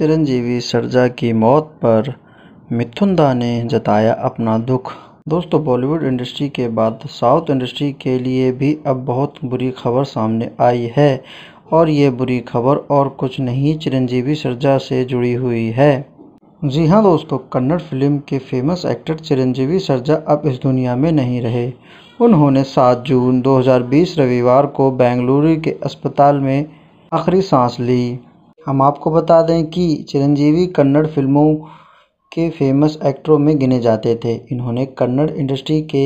चिरंजीवी सरजा की मौत पर मिथुन दा ने जताया अपना दुख दोस्तों बॉलीवुड इंडस्ट्री के बाद साउथ इंडस्ट्री के लिए भी अब बहुत बुरी खबर सामने आई है और ये बुरी खबर और कुछ नहीं चिरंजीवी सरजा से जुड़ी हुई है जी हाँ दोस्तों कन्नड़ फिल्म के फेमस एक्टर चिरंजीवी सरजा अब इस दुनिया में नहीं रहे उन्होंने 7 जून 2020 रविवार को बेंगलुरु के अस्पताल में आखिरी सांस ली हम आपको बता दें कि चिरंजीवी कन्नड़ फ़िल्मों के फ़ेमस एक्टरों में गिने जाते थे इन्होंने कन्नड़ इंडस्ट्री के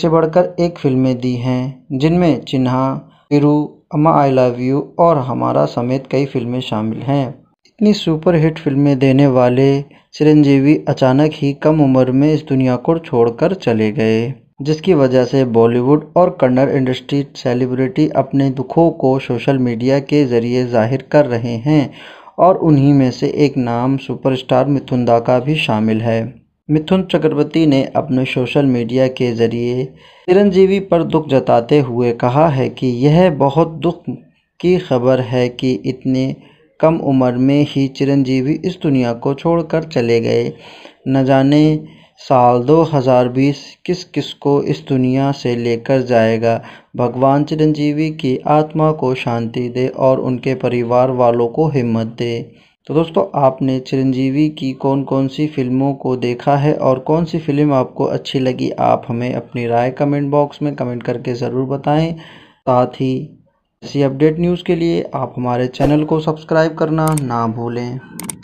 से बढ़कर एक फ़िल्में दी हैं जिनमें चिन्हा वीरू अमा आई लव यू और हमारा समेत कई फ़िल्में शामिल हैं इतनी सुपरहिट फ़िल्में देने वाले चिरंजीवी अचानक ही कम उम्र में इस दुनिया को छोड़कर चले गए जिसकी वजह से बॉलीवुड और कन्नड़ इंडस्ट्री सेलिब्रिटी अपने दुखों को सोशल मीडिया के ज़रिए जाहिर कर रहे हैं और उन्हीं में से एक नाम सुपरस्टार मिथुन दा का भी शामिल है मिथुन चक्रवर्ती ने अपने सोशल मीडिया के ज़रिए चिरंजीवी पर दुख जताते हुए कहा है कि यह बहुत दुख की खबर है कि इतने कम उम्र में ही चिरंजीवी इस दुनिया को छोड़कर चले गए न जाने साल दो हज़ार बीस किस किस को इस दुनिया से लेकर जाएगा भगवान चिरंजीवी की आत्मा को शांति दे और उनके परिवार वालों को हिम्मत दे तो दोस्तों आपने चिरंजीवी की कौन कौन सी फिल्मों को देखा है और कौन सी फिल्म आपको अच्छी लगी आप हमें अपनी राय कमेंट बॉक्स में कमेंट करके ज़रूर बताएं साथ ही ऐसी अपडेट न्यूज़ के लिए आप हमारे चैनल को सब्सक्राइब करना ना भूलें